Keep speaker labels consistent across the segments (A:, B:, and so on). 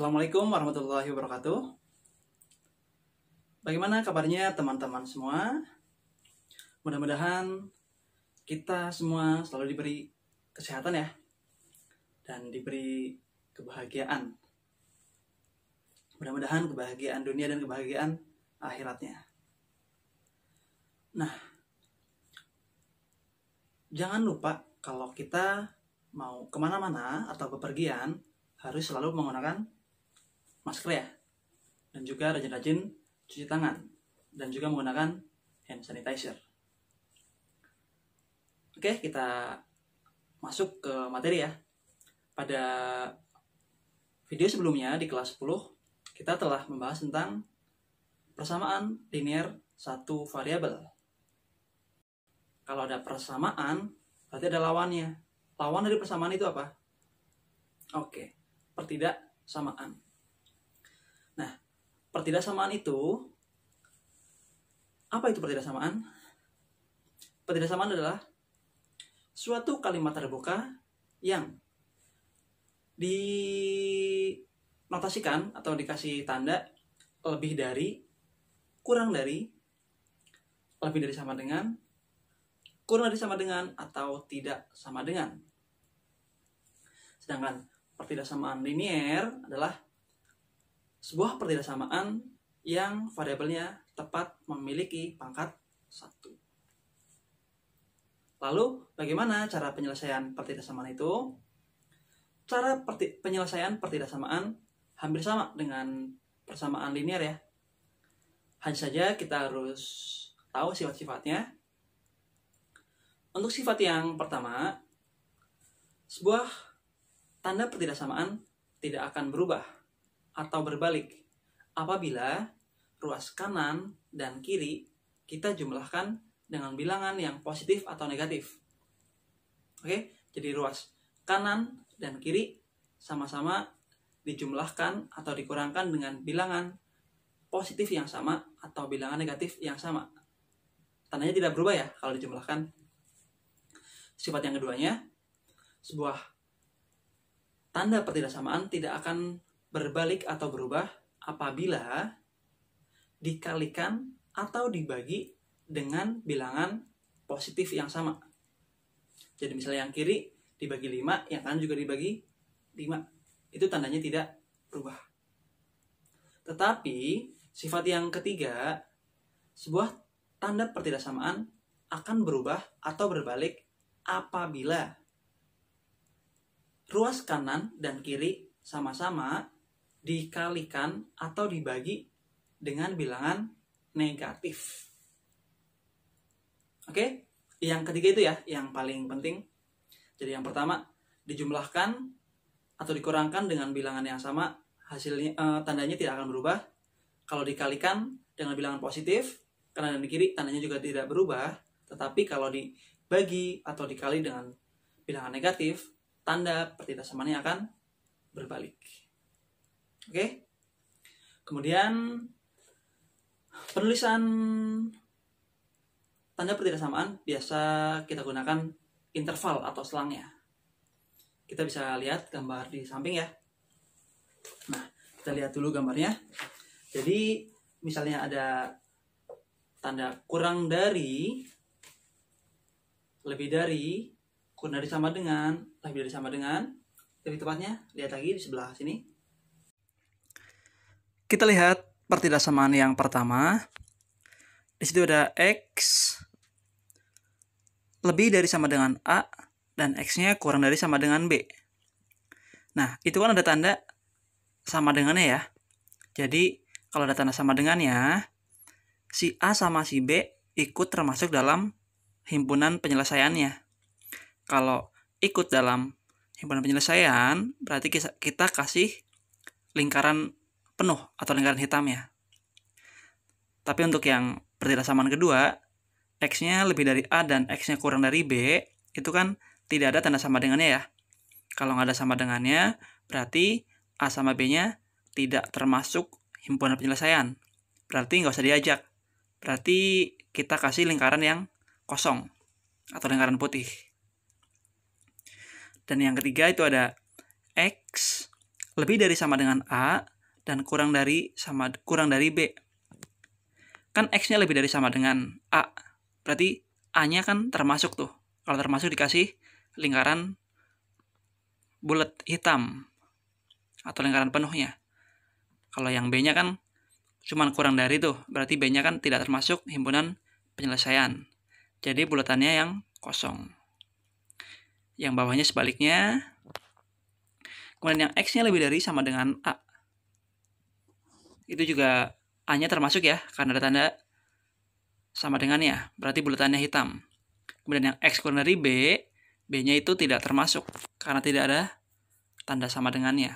A: Assalamualaikum warahmatullahi wabarakatuh. Bagaimana kabarnya teman-teman semua? Mudah-mudahan kita semua selalu diberi kesehatan ya dan diberi kebahagiaan. Mudah-mudahan kebahagiaan dunia dan kebahagiaan akhiratnya. Nah, jangan lupa kalau kita mau kemana-mana atau bepergian harus selalu menggunakan masker ya dan juga rajin-rajin cuci tangan dan juga menggunakan hand sanitizer. Oke, kita masuk ke materi ya. Pada video sebelumnya di kelas 10, kita telah membahas tentang persamaan linear satu variabel. Kalau ada persamaan, berarti ada lawannya. Lawan dari persamaan itu apa? Oke, pertidak samaan pertidaksamaan itu apa itu pertidaksamaan? Pertidaksamaan adalah suatu kalimat terbuka yang dinotasikan atau dikasih tanda lebih dari, kurang dari, lebih dari sama dengan, kurang dari sama dengan, atau tidak sama dengan. Sedangkan pertidaksamaan linier adalah sebuah pertidaksamaan yang variabelnya tepat memiliki pangkat satu. Lalu, bagaimana cara penyelesaian pertidaksamaan itu? Cara perti penyelesaian pertidaksamaan hampir sama dengan persamaan linear ya. Hanya saja kita harus tahu sifat-sifatnya. Untuk sifat yang pertama, sebuah tanda pertidaksamaan tidak akan berubah atau berbalik apabila ruas kanan dan kiri kita jumlahkan dengan bilangan yang positif atau negatif. Oke, jadi ruas kanan dan kiri sama-sama dijumlahkan atau dikurangkan dengan bilangan positif yang sama atau bilangan negatif yang sama. Tandanya tidak berubah ya kalau dijumlahkan. Sifat yang keduanya, sebuah tanda pertidaksamaan tidak akan berbalik atau berubah apabila dikalikan atau dibagi dengan bilangan positif yang sama. Jadi misalnya yang kiri dibagi 5, yang kanan juga dibagi 5. Itu tandanya tidak berubah. Tetapi sifat yang ketiga, sebuah tanda pertidaksamaan akan berubah atau berbalik apabila ruas kanan dan kiri sama-sama dikalikan atau dibagi dengan bilangan negatif. Oke, yang ketiga itu ya, yang paling penting. Jadi yang pertama, dijumlahkan atau dikurangkan dengan bilangan yang sama, hasilnya eh, tandanya tidak akan berubah. Kalau dikalikan dengan bilangan positif, karena dan kiri tandanya juga tidak berubah. Tetapi kalau dibagi atau dikali dengan bilangan negatif, tanda pertidaksamannya akan berbalik. Oke. Kemudian penulisan tanda pertidaksamaan biasa kita gunakan interval atau selangnya. Kita bisa lihat gambar di samping ya. Nah, kita lihat dulu gambarnya. Jadi, misalnya ada tanda kurang dari, lebih dari, kurang dari sama dengan, lebih dari sama dengan, lebih tepatnya, lihat lagi di sebelah sini. Kita lihat pertidaksamaan yang pertama. Di situ ada X lebih dari sama dengan A dan X-nya kurang dari sama dengan B. Nah, itu kan ada tanda sama dengannya ya. Jadi, kalau ada tanda sama dengannya, si A sama si B ikut termasuk dalam himpunan penyelesaiannya. Kalau ikut dalam himpunan penyelesaian, berarti kita kasih lingkaran penuh atau lingkaran hitamnya. Tapi untuk yang pertidaksamaan kedua, X-nya lebih dari A dan X-nya kurang dari B, itu kan tidak ada tanda sama dengannya ya. Kalau nggak ada sama dengannya, berarti A sama B-nya tidak termasuk himpunan penyelesaian. Berarti nggak usah diajak. Berarti kita kasih lingkaran yang kosong atau lingkaran putih. Dan yang ketiga itu ada X lebih dari sama dengan A dan kurang dari sama kurang dari B. Kan X-nya lebih dari sama dengan A. Berarti A-nya kan termasuk tuh. Kalau termasuk dikasih lingkaran bulat hitam atau lingkaran penuhnya. Kalau yang B-nya kan cuman kurang dari tuh, berarti B-nya kan tidak termasuk himpunan penyelesaian. Jadi bulatannya yang kosong. Yang bawahnya sebaliknya. Kemudian yang X-nya lebih dari sama dengan A itu juga A-nya termasuk ya, karena ada tanda sama dengannya, berarti bulatannya hitam. Kemudian yang X kurang dari B, B-nya itu tidak termasuk, karena tidak ada tanda sama dengannya.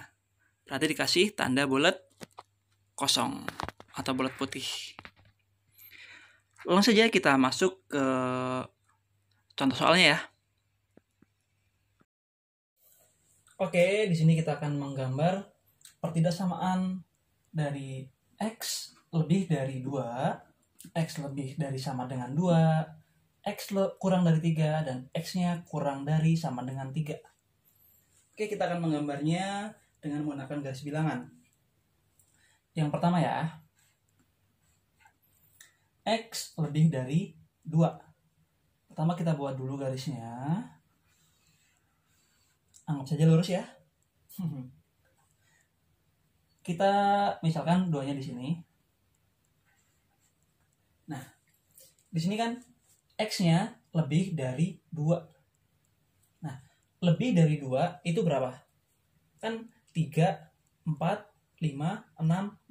A: Berarti dikasih tanda bulat kosong atau bulat putih. Langsung saja kita masuk ke contoh soalnya ya. Oke, di sini kita akan menggambar pertidaksamaan dari X lebih dari 2, X lebih dari sama dengan 2, X kurang dari 3, dan X-nya kurang dari sama dengan 3. Oke, kita akan menggambarnya dengan menggunakan garis bilangan. Yang pertama ya, X lebih dari 2. Pertama kita buat dulu garisnya. Anggap saja lurus ya. kita misalkan doanya di sini nah di sini kan x nya lebih dari 2. nah lebih dari 2 itu berapa kan 3 4 5 6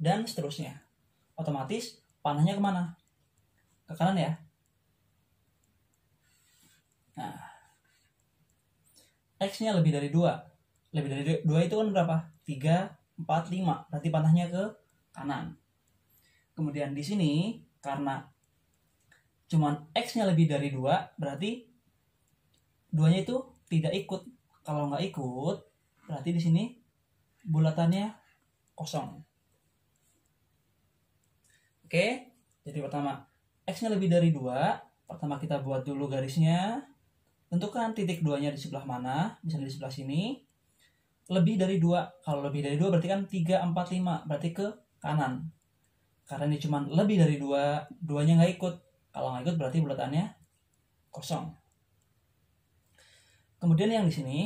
A: dan seterusnya otomatis panahnya kemana ke kanan ya nah x nya lebih dari 2. lebih dari 2 itu kan berapa 3 45 berarti panahnya ke kanan kemudian di sini karena cuman x nya lebih dari 2, berarti duanya itu tidak ikut kalau nggak ikut berarti di sini bulatannya kosong oke jadi pertama x nya lebih dari 2. pertama kita buat dulu garisnya tentukan titik duanya di sebelah mana misalnya di sebelah sini lebih dari dua kalau lebih dari dua berarti kan tiga empat lima berarti ke kanan karena ini cuma lebih dari dua duanya nggak ikut kalau nggak ikut berarti bulatannya kosong kemudian yang di sini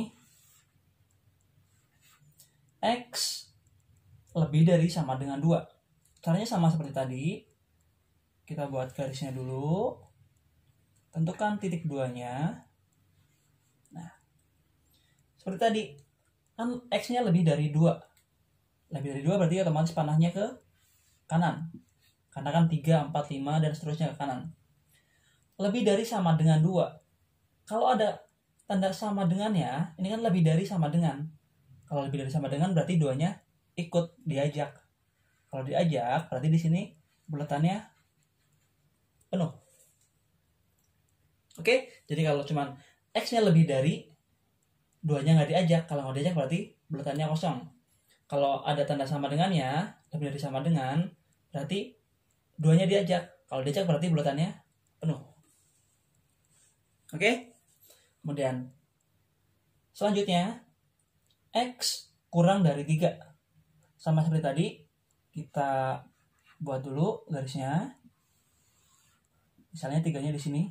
A: x lebih dari sama dengan dua caranya sama seperti tadi kita buat garisnya dulu tentukan titik duanya nah seperti tadi kan x-nya lebih dari dua lebih dari dua berarti otomatis panahnya ke kanan karena kan 3, 4, 5 dan seterusnya ke kanan lebih dari sama dengan dua kalau ada tanda sama dengan ya, ini kan lebih dari sama dengan kalau lebih dari sama dengan berarti duanya ikut diajak kalau diajak berarti di sini bulatannya penuh oke jadi kalau cuman x nya lebih dari duanya nggak diajak kalau nggak diajak berarti bulatannya kosong kalau ada tanda sama dengannya lebih dari sama dengan berarti duanya diajak kalau diajak berarti bulatannya penuh oke okay? kemudian selanjutnya x kurang dari tiga sama seperti tadi kita buat dulu garisnya misalnya tiganya di sini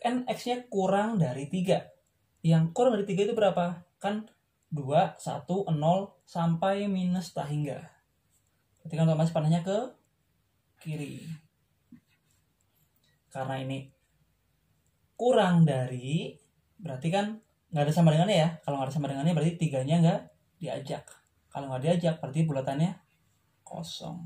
A: nx kan nya kurang dari 3. Yang kurang dari 3 itu berapa? Kan 2, 1, 0, sampai minus tak hingga. Berarti kan otomatis panahnya ke kiri. Karena ini kurang dari, berarti kan nggak ada sama dengannya ya. Kalau nggak ada sama dengannya berarti tiganya nggak diajak. Kalau nggak diajak berarti bulatannya kosong.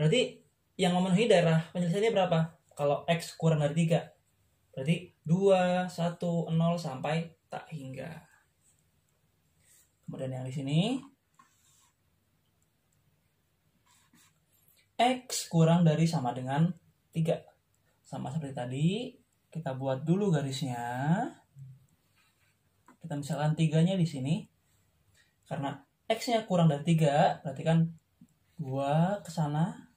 A: Berarti yang memenuhi daerah penyelesaiannya berapa? kalau X kurang dari 3 berarti 2, 1, 0 sampai tak hingga kemudian yang di sini X kurang dari sama dengan 3 sama seperti tadi kita buat dulu garisnya kita misalkan tiganya di sini karena X nya kurang dari 3 berarti kan 2 ke sana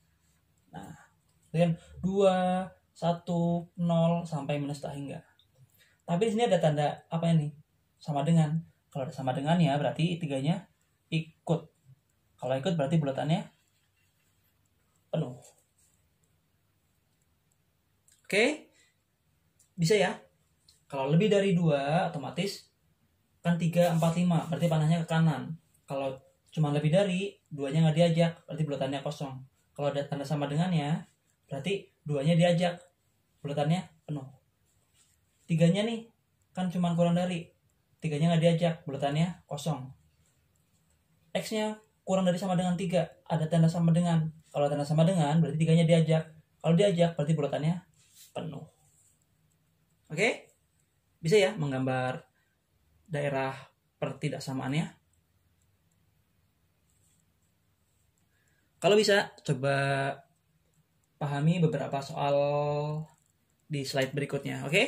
A: dengan 2, 1, 0 sampai minus tak hingga. Tapi di sini ada tanda apa ini? Sama dengan. Kalau ada sama dengan ya berarti tiganya ikut. Kalau ikut berarti bulatannya penuh. Oke? Bisa ya? Kalau lebih dari 2 otomatis kan 3, 4, 5. Berarti panahnya ke kanan. Kalau cuma lebih dari, nya nggak diajak. Berarti bulatannya kosong. Kalau ada tanda sama dengannya, berarti duanya diajak bulatannya penuh tiganya nih kan cuman kurang dari tiganya nggak diajak bulatannya kosong x nya kurang dari sama dengan tiga ada tanda sama dengan kalau tanda sama dengan berarti tiganya diajak kalau diajak berarti bulatannya penuh oke bisa ya menggambar daerah pertidaksamaannya kalau bisa coba pahami beberapa soal di slide berikutnya, oke? Okay?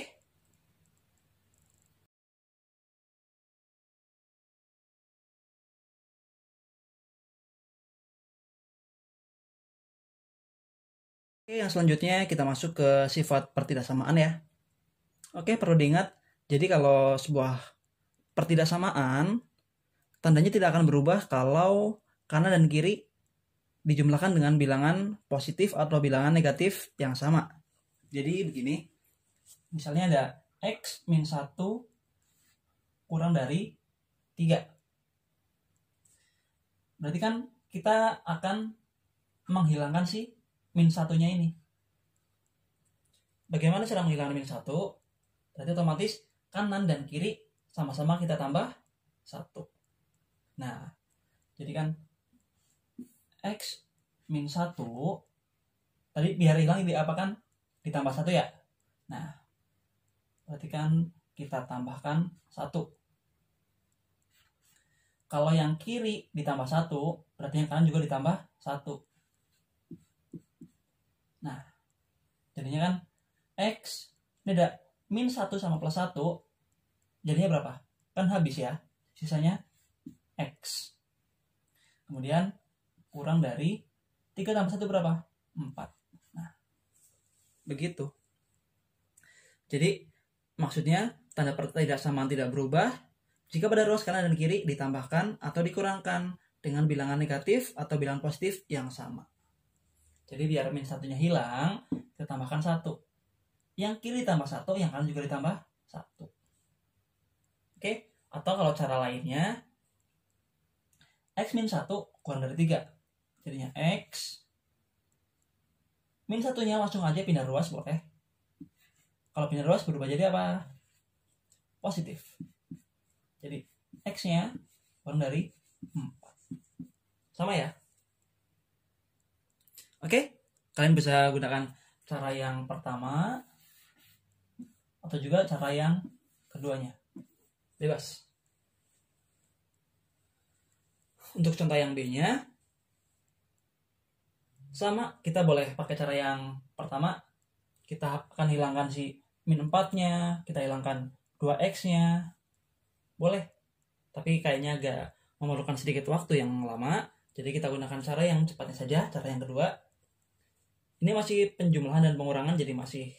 A: Oke, yang selanjutnya kita masuk ke sifat pertidaksamaan ya. Oke, perlu diingat, jadi kalau sebuah pertidaksamaan, tandanya tidak akan berubah kalau kanan dan kiri dijumlahkan dengan bilangan positif atau bilangan negatif yang sama. Jadi begini, misalnya ada x min 1 kurang dari 3. Berarti kan kita akan menghilangkan si min satunya ini. Bagaimana cara menghilangkan min satu? Berarti otomatis kanan dan kiri sama-sama kita tambah satu. Nah, jadi kan X min 1 tadi biar hilang apa di kan ditambah satu ya nah berarti kan kita tambahkan satu kalau yang kiri ditambah satu berarti yang kanan juga ditambah satu nah jadinya kan x ini ada min satu sama plus satu jadinya berapa kan habis ya sisanya x kemudian kurang dari 3 tambah 1 berapa? 4. Nah, begitu. Jadi, maksudnya tanda pertidaksamaan tidak berubah jika pada ruas kanan dan kiri ditambahkan atau dikurangkan dengan bilangan negatif atau bilangan positif yang sama. Jadi biar min satunya hilang, kita tambahkan satu. Yang kiri tambah satu, yang kanan juga ditambah satu. Oke, atau kalau cara lainnya, x min 1 kurang dari 3 jadinya X min satunya langsung aja pindah ruas boleh kalau pindah ruas berubah jadi apa positif jadi x nya kurang dari 4 sama ya oke kalian bisa gunakan cara yang pertama atau juga cara yang keduanya bebas untuk contoh yang B nya sama kita boleh pakai cara yang pertama kita akan hilangkan si min 4 nya kita hilangkan 2x nya boleh tapi kayaknya agak memerlukan sedikit waktu yang lama jadi kita gunakan cara yang cepatnya saja cara yang kedua ini masih penjumlahan dan pengurangan jadi masih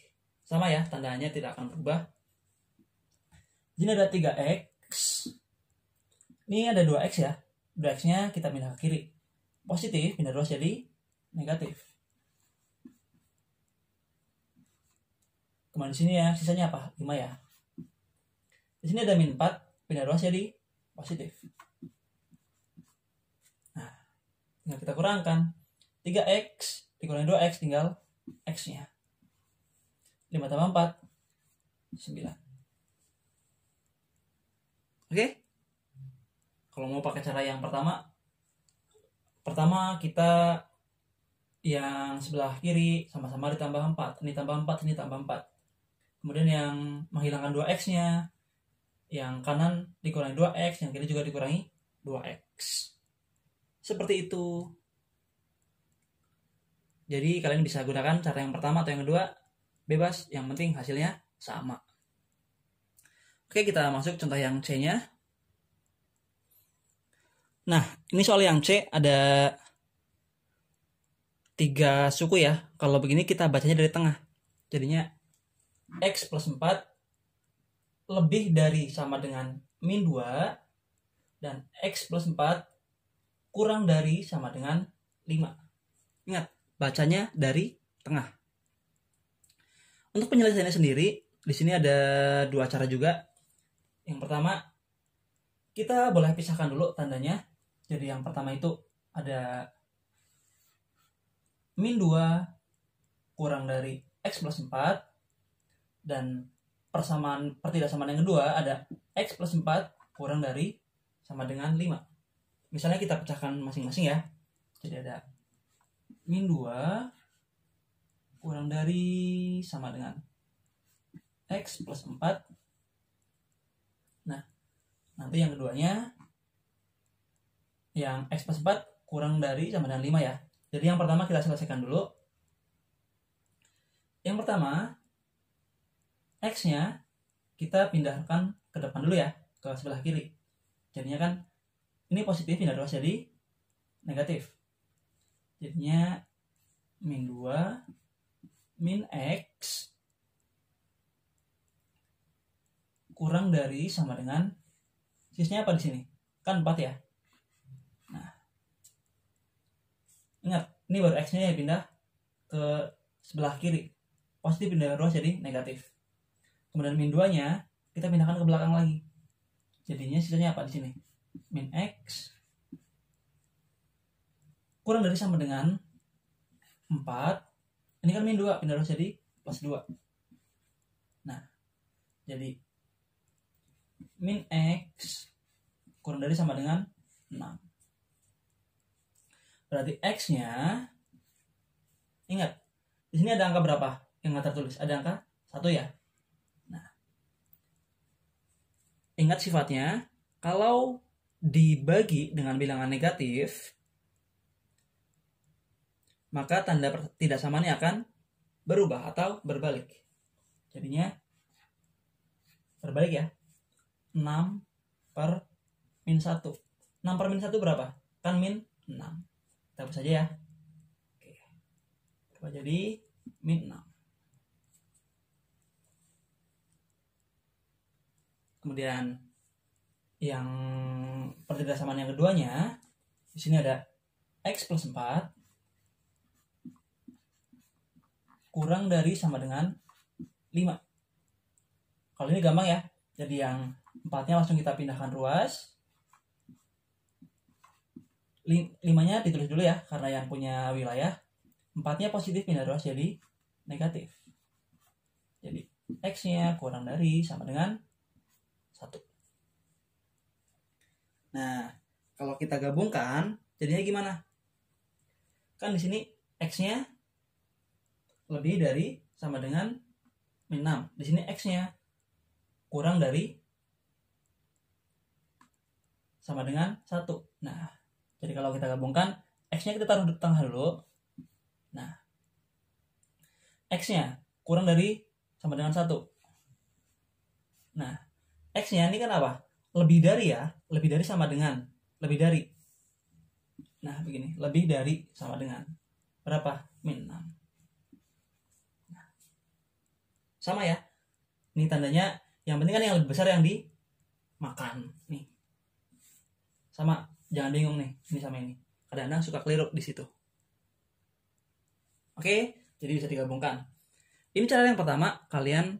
A: sama ya tandanya tidak akan berubah ini ada 3x ini ada 2x ya 2x nya kita pindah ke kiri positif pindah 2 jadi negatif kemarin sini ya sisanya apa 5 ya di sini ada min 4 pindah ruas jadi positif nah tinggal kita kurangkan 3x dikurangi 2x tinggal x nya 5 tambah 4 9 oke kalau mau pakai cara yang pertama pertama kita yang sebelah kiri sama-sama ditambah 4 ini tambah 4 ini tambah 4 kemudian yang menghilangkan 2x nya yang kanan dikurangi 2x yang kiri juga dikurangi 2x seperti itu jadi kalian bisa gunakan cara yang pertama atau yang kedua bebas yang penting hasilnya sama oke kita masuk contoh yang C nya nah ini soal yang C ada tiga suku ya kalau begini kita bacanya dari tengah jadinya x plus 4 lebih dari sama dengan min 2 dan x plus 4 kurang dari sama dengan 5 ingat bacanya dari tengah untuk penyelesaiannya sendiri di sini ada dua cara juga yang pertama kita boleh pisahkan dulu tandanya jadi yang pertama itu ada min 2 kurang dari x plus 4 dan persamaan pertidaksamaan yang kedua ada x plus 4 kurang dari sama dengan 5 misalnya kita pecahkan masing-masing ya jadi ada min 2 kurang dari sama dengan x plus 4 nah nanti yang keduanya yang x plus 4 kurang dari sama dengan 5 ya jadi yang pertama kita selesaikan dulu yang pertama x nya kita pindahkan ke depan dulu ya ke sebelah kiri jadinya kan ini positif pindah ruas jadi negatif jadinya min 2 min x kurang dari sama dengan sisnya apa di sini kan 4 ya ingat ini baru x nya ya pindah ke sebelah kiri positif pindah ke ruas jadi negatif kemudian min 2 nya kita pindahkan ke belakang lagi jadinya sisanya apa di sini min x kurang dari sama dengan 4 ini kan min 2 pindah ruas jadi plus 2 nah jadi min x kurang dari sama dengan 6 Berarti X-nya ingat, di sini ada angka berapa yang nggak tertulis? Ada angka satu ya. Nah, ingat sifatnya. Kalau dibagi dengan bilangan negatif, maka tanda tidak samanya akan berubah atau berbalik. Jadinya berbalik ya. 6 per min 1. 6 per min 1 berapa? Kan min 6 kita hapus aja ya oke coba jadi min 6 kemudian yang pertidaksamaan yang keduanya di sini ada x plus 4 kurang dari sama dengan 5 kalau ini gampang ya jadi yang empatnya langsung kita pindahkan ruas limanya ditulis dulu ya karena yang punya wilayah empatnya positif pindah ruas jadi negatif jadi x nya kurang dari sama dengan satu nah kalau kita gabungkan jadinya gimana kan di sini x nya lebih dari sama dengan min 6 di sini x nya kurang dari sama dengan satu nah jadi kalau kita gabungkan x nya kita taruh di tengah dulu nah x nya kurang dari sama dengan 1. nah x nya ini kan apa lebih dari ya lebih dari sama dengan lebih dari nah begini lebih dari sama dengan berapa min 6 nah, sama ya ini tandanya yang penting kan yang lebih besar yang dimakan nih sama jangan bingung nih ini sama ini kadang-kadang suka keliru di situ oke jadi bisa digabungkan ini cara yang pertama kalian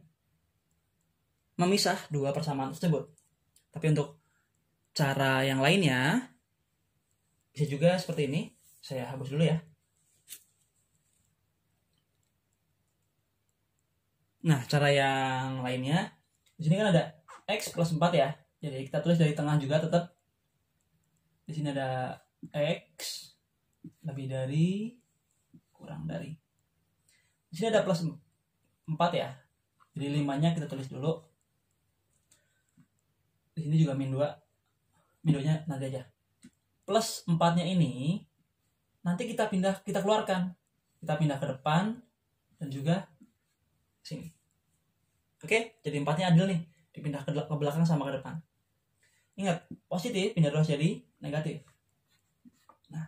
A: memisah dua persamaan tersebut tapi untuk cara yang lainnya bisa juga seperti ini saya hapus dulu ya nah cara yang lainnya di sini kan ada x plus 4 ya jadi kita tulis dari tengah juga tetap di sini ada x lebih dari kurang dari di sini ada plus 4 ya jadi limanya kita tulis dulu di sini juga min dua min 2 nya nanti aja plus empatnya ini nanti kita pindah kita keluarkan kita pindah ke depan dan juga sini oke jadi empatnya nya adil nih dipindah ke belakang sama ke depan ingat positif pindah ruas jadi negatif nah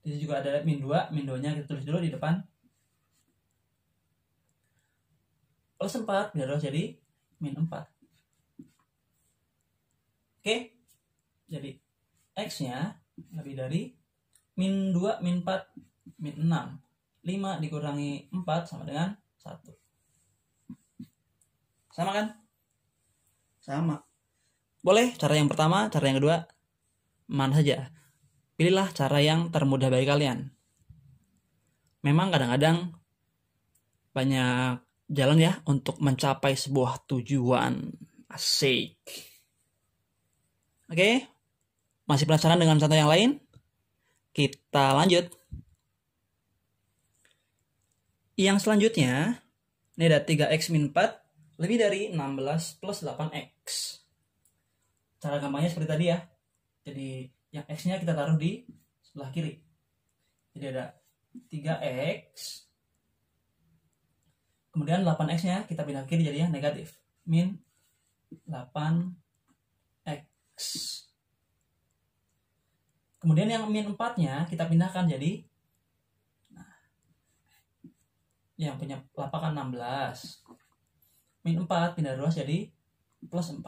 A: di sini juga ada min 2 min 2 nya kita tulis dulu di depan plus 4 biar harus jadi min 4 oke jadi x nya lebih dari min 2 min 4 min 6 5 dikurangi 4 sama dengan 1 sama kan sama boleh cara yang pertama cara yang kedua mana saja. Pilihlah cara yang termudah bagi kalian. Memang kadang-kadang banyak jalan ya untuk mencapai sebuah tujuan. Asik. Oke, masih penasaran dengan contoh yang lain? Kita lanjut. Yang selanjutnya, ini ada 3x min 4, lebih dari 16 plus 8x. Cara gampangnya seperti tadi ya jadi yang x nya kita taruh di sebelah kiri jadi ada 3x kemudian 8x nya kita pindah kiri jadi jadinya negatif min 8x kemudian yang min 4 nya kita pindahkan jadi nah, yang punya lapangan 16 min 4 pindah ruas jadi plus 4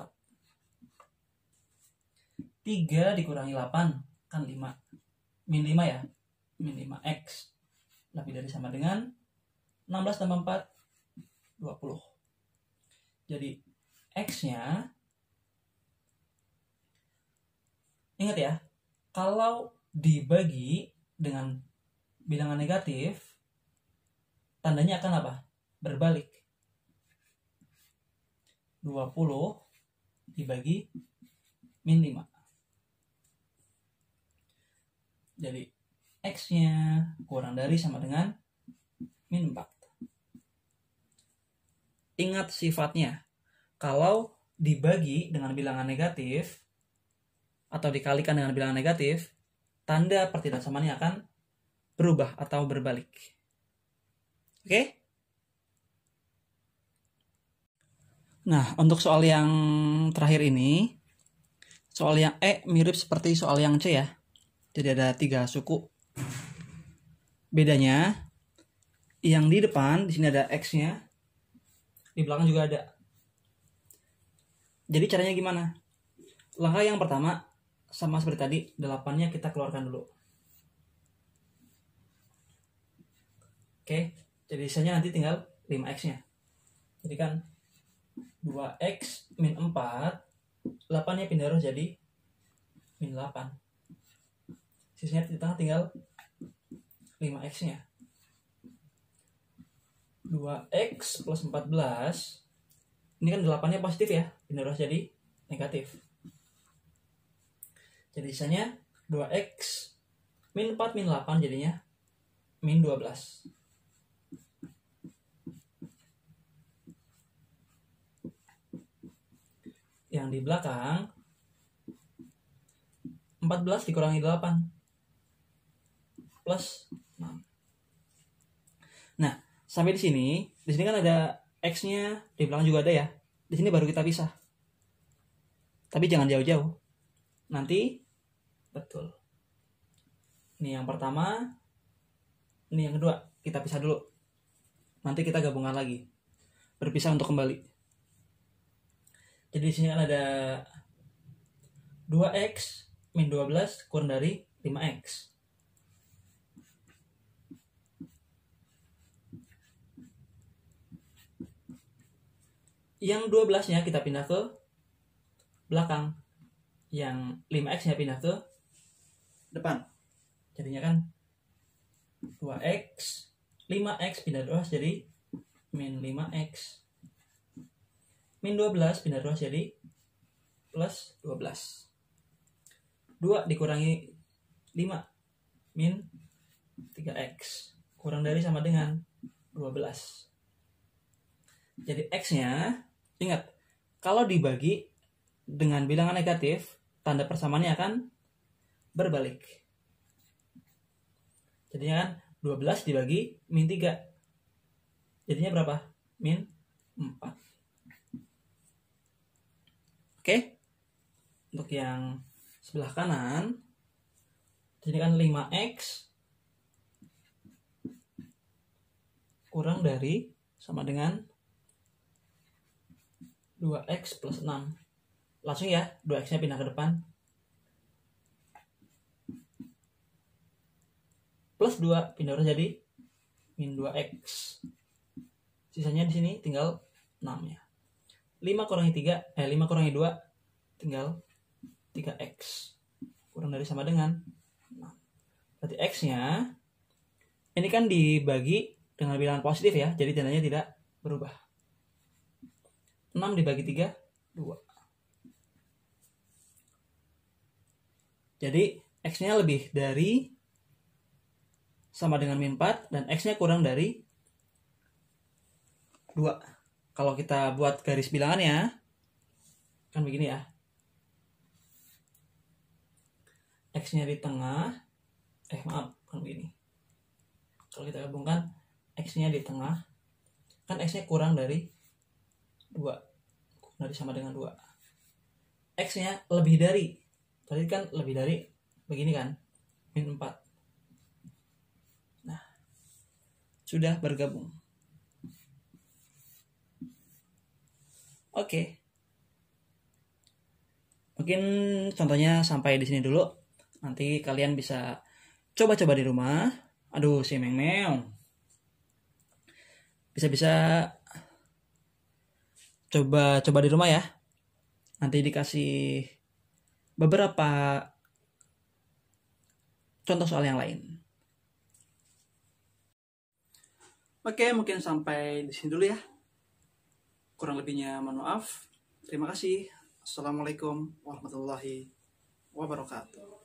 A: 3 dikurangi 8 kan 5 min 5 ya min 5 x lebih dari sama dengan 16 tambah 4 20 jadi x nya ingat ya kalau dibagi dengan bilangan negatif tandanya akan apa? Berbalik. 20 dibagi min 5. Jadi X-nya kurang dari sama dengan min 4. Ingat sifatnya. Kalau dibagi dengan bilangan negatif, atau dikalikan dengan bilangan negatif, tanda pertidaksamaan akan berubah atau berbalik. Oke? Nah, untuk soal yang terakhir ini, soal yang E mirip seperti soal yang C ya. Jadi ada tiga suku. Bedanya yang di depan di sini ada X-nya. Di belakang juga ada. Jadi caranya gimana? Langkah yang pertama sama seperti tadi, delapannya kita keluarkan dulu. Oke, jadi sisanya nanti tinggal 5x-nya. Jadi kan 2x min 4, 8-nya pindah harus jadi min 8 sisanya di tengah tinggal 5x nya 2x plus 14 ini kan 8 nya positif ya benar harus jadi negatif jadi sisanya 2x min 4 min 8 jadinya min 12 yang di belakang 14 dikurangi 8 plus 6. Nah, sampai di sini, di sini kan ada x-nya, di belakang juga ada ya. Di sini baru kita pisah. Tapi jangan jauh-jauh. Nanti betul. Ini yang pertama, ini yang kedua, kita pisah dulu. Nanti kita gabungkan lagi. Berpisah untuk kembali. Jadi di sini kan ada 2x min 12 kurang dari 5x. yang 12-nya kita pindah ke belakang. Yang 5x-nya pindah ke depan. Jadinya kan 2x, 5x pindah 12 jadi min 5x. Min 12 pindah 12 jadi plus 12. 2 dikurangi 5 min 3x kurang dari sama dengan 12. Jadi x-nya Ingat, kalau dibagi dengan bilangan negatif, tanda persamaannya akan berbalik. Jadinya kan 12 dibagi min 3. Jadinya berapa? Min 4. Oke. Untuk yang sebelah kanan, jadi kan 5x kurang dari sama dengan 2x plus 6 langsung ya 2x nya pindah ke depan plus 2 pindah udah jadi min 2x sisanya di sini tinggal 6 ya 5 kurangi 3 eh 5 kurangi 2 tinggal 3x kurang dari sama dengan 6 berarti x nya ini kan dibagi dengan bilangan positif ya jadi tandanya tidak berubah 6 dibagi 3 2 jadi x nya lebih dari sama dengan min 4 dan x nya kurang dari 2 kalau kita buat garis bilangannya kan begini ya x nya di tengah eh maaf kan begini kalau kita gabungkan x nya di tengah kan x nya kurang dari dua dari sama dengan dua x nya lebih dari tadi kan lebih dari begini kan min 4 nah sudah bergabung oke mungkin contohnya sampai di sini dulu nanti kalian bisa coba-coba di rumah aduh si meng meong bisa-bisa coba coba di rumah ya nanti dikasih beberapa contoh soal yang lain oke mungkin sampai di sini dulu ya kurang lebihnya mohon maaf terima kasih assalamualaikum warahmatullahi wabarakatuh